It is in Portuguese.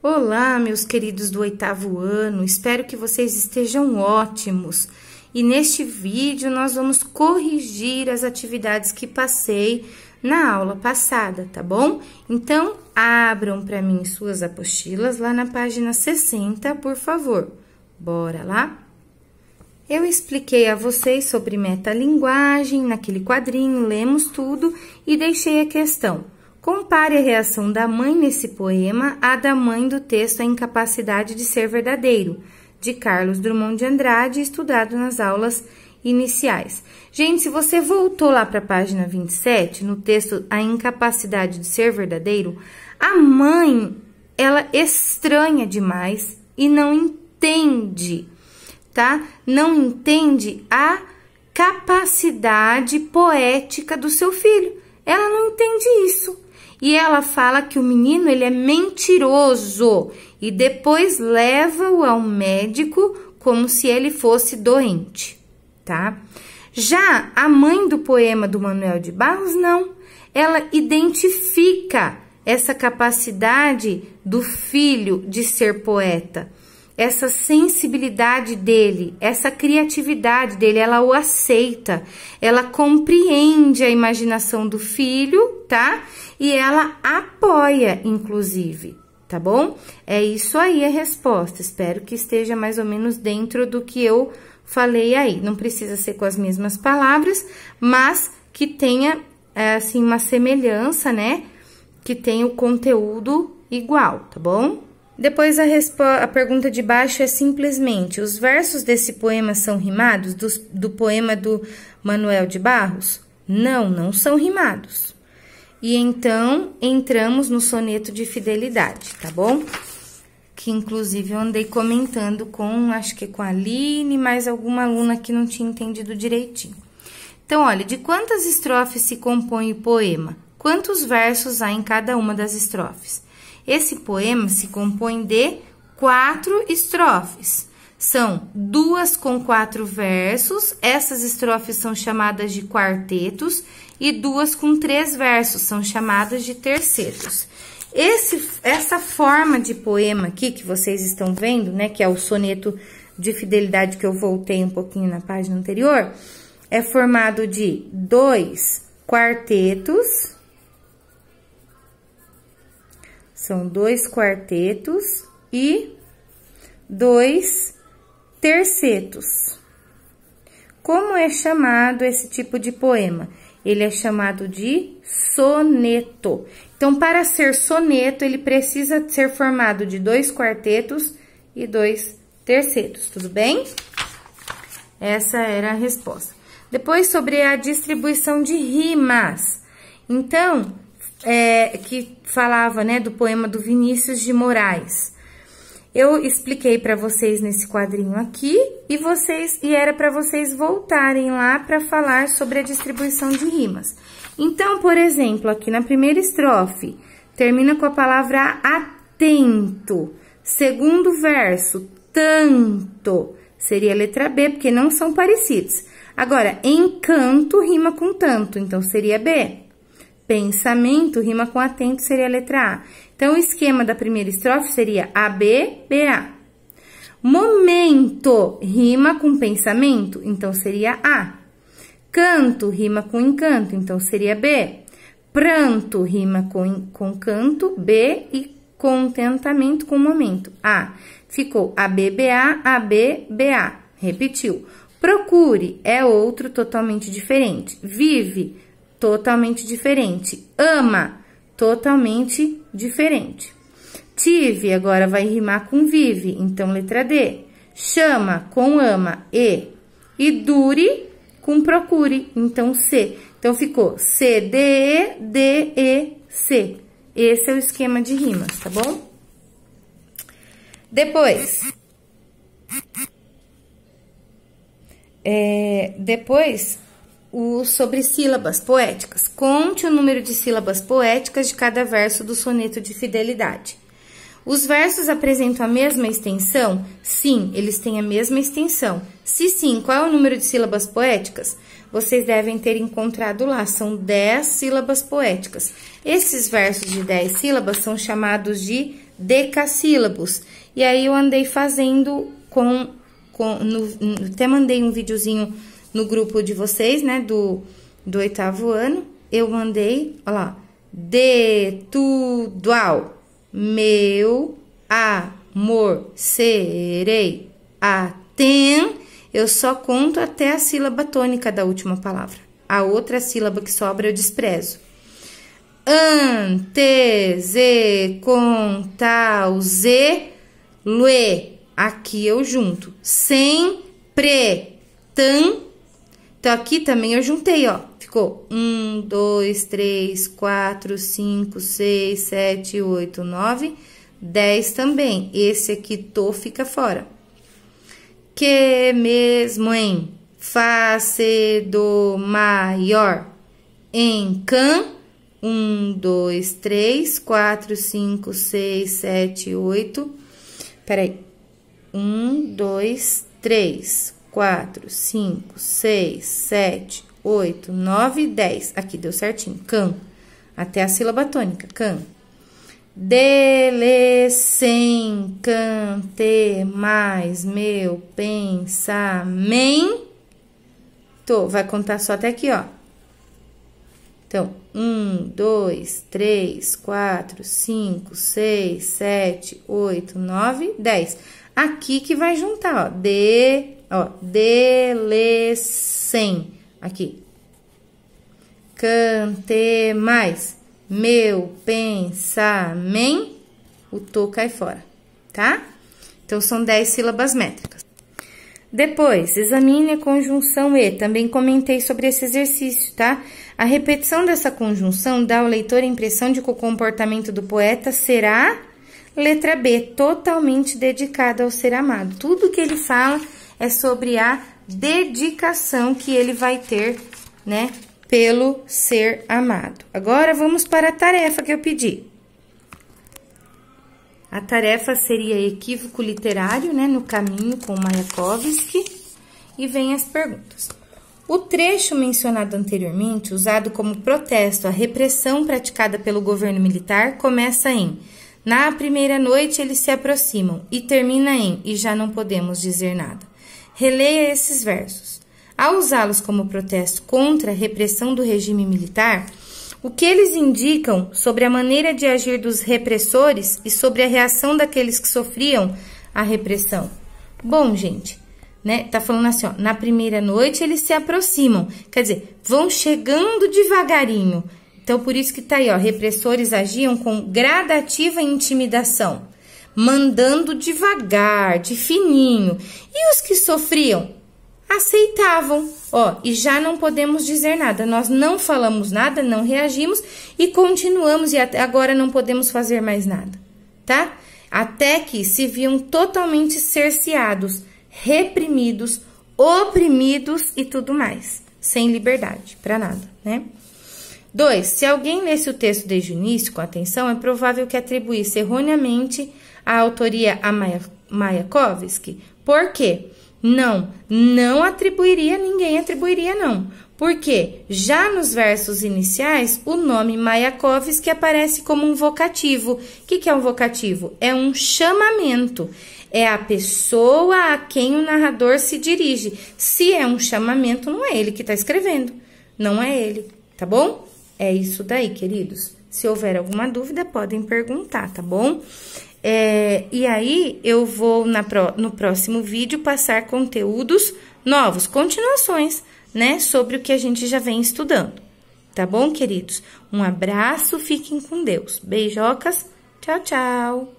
Olá, meus queridos do oitavo ano, espero que vocês estejam ótimos. E neste vídeo nós vamos corrigir as atividades que passei na aula passada, tá bom? Então, abram para mim suas apostilas lá na página 60, por favor. Bora lá? Eu expliquei a vocês sobre metalinguagem, naquele quadrinho, lemos tudo e deixei a questão Compare a reação da mãe nesse poema à da mãe do texto A Incapacidade de Ser Verdadeiro, de Carlos Drummond de Andrade, estudado nas aulas iniciais. Gente, se você voltou lá para a página 27, no texto A Incapacidade de Ser Verdadeiro, a mãe, ela estranha demais e não entende, tá? Não entende a capacidade poética do seu filho. Ela não entende isso e ela fala que o menino ele é mentiroso e depois leva-o ao médico como se ele fosse doente, tá? Já a mãe do poema do Manuel de Barros não, ela identifica essa capacidade do filho de ser poeta essa sensibilidade dele, essa criatividade dele, ela o aceita, ela compreende a imaginação do filho, tá? E ela apoia, inclusive, tá bom? É isso aí a resposta. Espero que esteja mais ou menos dentro do que eu falei aí. Não precisa ser com as mesmas palavras, mas que tenha é, assim uma semelhança, né? Que tenha o conteúdo igual, tá bom? Depois a, a, pergunta de baixo é simplesmente: os versos desse poema são rimados do, do poema do Manuel de Barros? Não, não são rimados. E então entramos no soneto de fidelidade, tá bom? Que inclusive eu andei comentando com, acho que com a Aline, mais alguma aluna que não tinha entendido direitinho. Então, olha, de quantas estrofes se compõe o poema? Quantos versos há em cada uma das estrofes? Esse poema se compõe de quatro estrofes. São duas com quatro versos, essas estrofes são chamadas de quartetos, e duas com três versos, são chamadas de tercetos. Esse, essa forma de poema aqui que vocês estão vendo, né, que é o soneto de fidelidade que eu voltei um pouquinho na página anterior, é formado de dois quartetos, são dois quartetos e dois tercetos. Como é chamado esse tipo de poema? Ele é chamado de soneto. Então, para ser soneto, ele precisa ser formado de dois quartetos e dois tercetos, tudo bem? Essa era a resposta. Depois, sobre a distribuição de rimas. Então, é, que falava, né, do poema do Vinícius de Moraes. Eu expliquei para vocês nesse quadrinho aqui e vocês e era para vocês voltarem lá para falar sobre a distribuição de rimas. Então, por exemplo, aqui na primeira estrofe, termina com a palavra atento. Segundo verso, tanto. Seria a letra B, porque não são parecidos. Agora, encanto rima com tanto, então seria B. Pensamento rima com atento seria a letra A. Então, o esquema da primeira estrofe seria B A. Momento rima com pensamento, então seria A. Canto rima com encanto, então seria B. Pranto rima com, com canto, B. E contentamento com momento, A. Ficou ABBA, ABBA. Repetiu. Procure é outro totalmente diferente. Vive totalmente diferente. Ama, totalmente diferente. Tive, agora vai rimar com vive, então letra D. Chama com ama, E. E dure com procure, então C. Então ficou C, D, E, D, E, C. Esse é o esquema de rimas, tá bom? Depois. É, depois, o sobre sílabas poéticas. Conte o número de sílabas poéticas de cada verso do soneto de fidelidade. Os versos apresentam a mesma extensão? Sim, eles têm a mesma extensão. Se sim, qual é o número de sílabas poéticas? Vocês devem ter encontrado lá, são 10 sílabas poéticas. Esses versos de 10 sílabas são chamados de decassílabos. E aí eu andei fazendo com, com no, até mandei um videozinho no grupo de vocês, né, do, do oitavo ano, eu mandei, olha lá, de tudo ao meu amor serei aten. Eu só conto até a sílaba tônica da última palavra. A outra sílaba que sobra eu desprezo. Antes e com tal z lue. Aqui eu junto. Sempre tan então, aqui também eu juntei, ó. Ficou 1, 2, 3, 4, 5, 6, 7, 8, 9, 10 também. Esse aqui, tô, fica fora. Que mesmo em Fá, C, maior. Em Can, 1, 2, 3, 4, 5, 6, 7, 8. Peraí. 1, 2, 3, quatro, cinco, seis, sete, oito, nove, dez. Aqui deu certinho. Can. Até a sílaba tônica. Can. Delecem, cante mais meu pensamento. Vai contar só até aqui, ó. Então, um, dois, três, quatro, cinco, seis, sete, oito, nove, dez. Aqui que vai juntar, ó. De ó, delecem, aqui. Cante mais, meu pensamento, o tô cai fora, tá? Então, são 10 sílabas métricas. Depois, examine a conjunção E. Também comentei sobre esse exercício, tá? A repetição dessa conjunção dá ao leitor a impressão de que o comportamento do poeta será letra B, totalmente dedicado ao ser amado. Tudo que ele fala é sobre a dedicação que ele vai ter, né, pelo ser amado. Agora vamos para a tarefa que eu pedi. A tarefa seria equívoco literário, né, no caminho com Mayakovsky, e vem as perguntas. O trecho mencionado anteriormente, usado como protesto à repressão praticada pelo governo militar, começa em Na primeira noite eles se aproximam e termina em E já não podemos dizer nada releia esses versos. Ao usá-los como protesto contra a repressão do regime militar, o que eles indicam sobre a maneira de agir dos repressores e sobre a reação daqueles que sofriam a repressão? Bom, gente, né? Tá falando assim, ó, na primeira noite eles se aproximam, quer dizer, vão chegando devagarinho. Então por isso que tá aí, ó, repressores agiam com gradativa intimidação mandando devagar, de fininho. E os que sofriam? Aceitavam. Ó, e já não podemos dizer nada. Nós não falamos nada, não reagimos e continuamos e agora não podemos fazer mais nada, tá? Até que se viam totalmente cerceados, reprimidos, oprimidos e tudo mais, sem liberdade para nada, né? 2. Se alguém lesse o texto desde o início com atenção, é provável que atribuísse erroneamente a autoria a Mayakovsky? Por quê? Não, não atribuiria, ninguém atribuiria não. Por quê? já nos versos iniciais, o nome Mayakovsky aparece como um vocativo. O que, que é um vocativo? É um chamamento. É a pessoa a quem o narrador se dirige. Se é um chamamento, não é ele que está escrevendo. Não é ele, tá bom? É isso daí, queridos. Se houver alguma dúvida, podem perguntar, tá bom? É, e aí, eu vou na, no próximo vídeo passar conteúdos novos, continuações, né? Sobre o que a gente já vem estudando. Tá bom, queridos? Um abraço, fiquem com Deus. Beijocas, tchau, tchau!